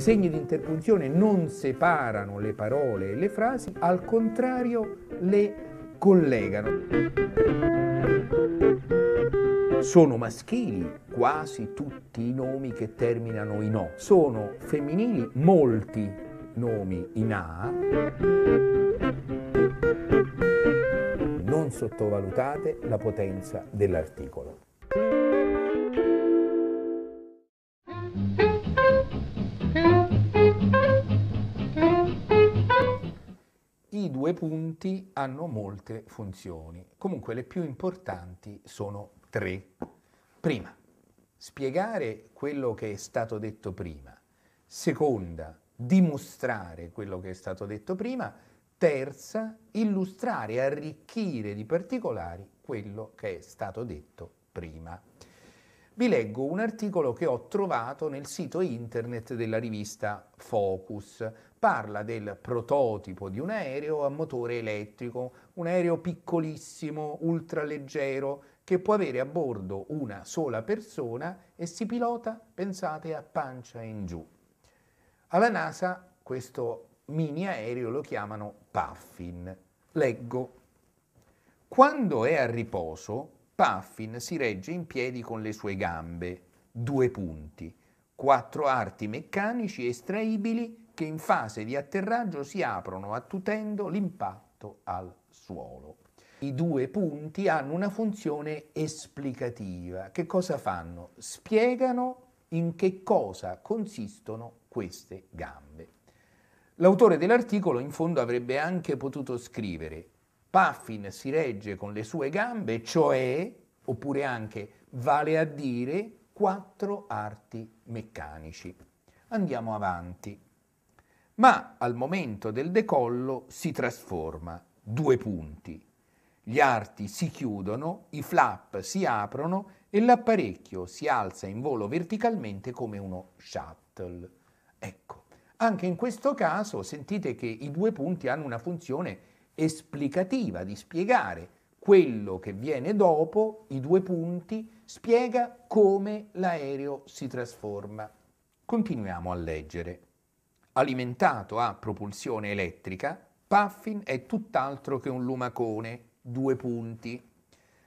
i segni di interpunzione non separano le parole e le frasi, al contrario le collegano. Sono maschili quasi tutti i nomi che terminano in O, sono femminili molti nomi in A. Non sottovalutate la potenza dell'articolo. due punti hanno molte funzioni, comunque le più importanti sono tre. Prima, spiegare quello che è stato detto prima. Seconda, dimostrare quello che è stato detto prima. Terza, illustrare arricchire di particolari quello che è stato detto prima. Vi leggo un articolo che ho trovato nel sito internet della rivista Focus, parla del prototipo di un aereo a motore elettrico, un aereo piccolissimo, ultraleggero, che può avere a bordo una sola persona e si pilota, pensate, a pancia in giù. Alla NASA questo mini aereo lo chiamano Puffin. Leggo. Quando è a riposo, Puffin si regge in piedi con le sue gambe, due punti, quattro arti meccanici estraibili che in fase di atterraggio si aprono attutendo l'impatto al suolo. I due punti hanno una funzione esplicativa. Che cosa fanno? Spiegano in che cosa consistono queste gambe. L'autore dell'articolo in fondo avrebbe anche potuto scrivere Puffin si regge con le sue gambe, cioè, oppure anche vale a dire, quattro arti meccanici. Andiamo avanti ma al momento del decollo si trasforma. Due punti. Gli arti si chiudono, i flap si aprono e l'apparecchio si alza in volo verticalmente come uno shuttle. Ecco, anche in questo caso sentite che i due punti hanno una funzione esplicativa di spiegare quello che viene dopo, i due punti, spiega come l'aereo si trasforma. Continuiamo a leggere. Alimentato a propulsione elettrica, Puffin è tutt'altro che un lumacone, due punti.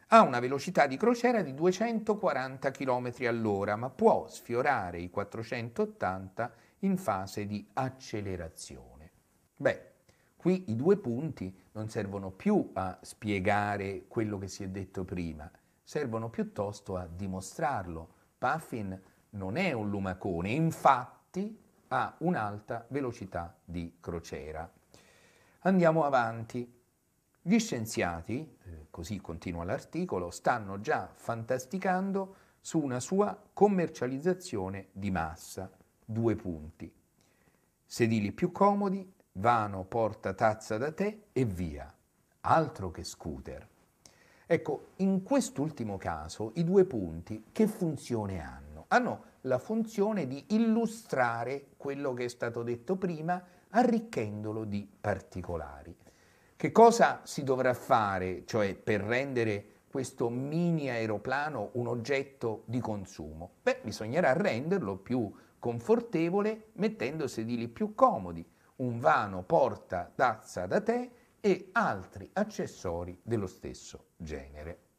Ha una velocità di crociera di 240 km all'ora, ma può sfiorare i 480 in fase di accelerazione. Beh, qui i due punti non servono più a spiegare quello che si è detto prima, servono piuttosto a dimostrarlo. Puffin non è un lumacone, infatti a un'alta velocità di crociera. Andiamo avanti. Gli scienziati, eh, così continua l'articolo, stanno già fantasticando su una sua commercializzazione di massa. Due punti. Sedili più comodi, vano porta tazza da te e via. Altro che scooter. Ecco, in quest'ultimo caso i due punti che funzione hanno? hanno la funzione di illustrare quello che è stato detto prima, arricchendolo di particolari. Che cosa si dovrà fare, cioè, per rendere questo mini aeroplano un oggetto di consumo? Beh, bisognerà renderlo più confortevole mettendo sedili più comodi, un vano, porta, tazza da tè e altri accessori dello stesso genere.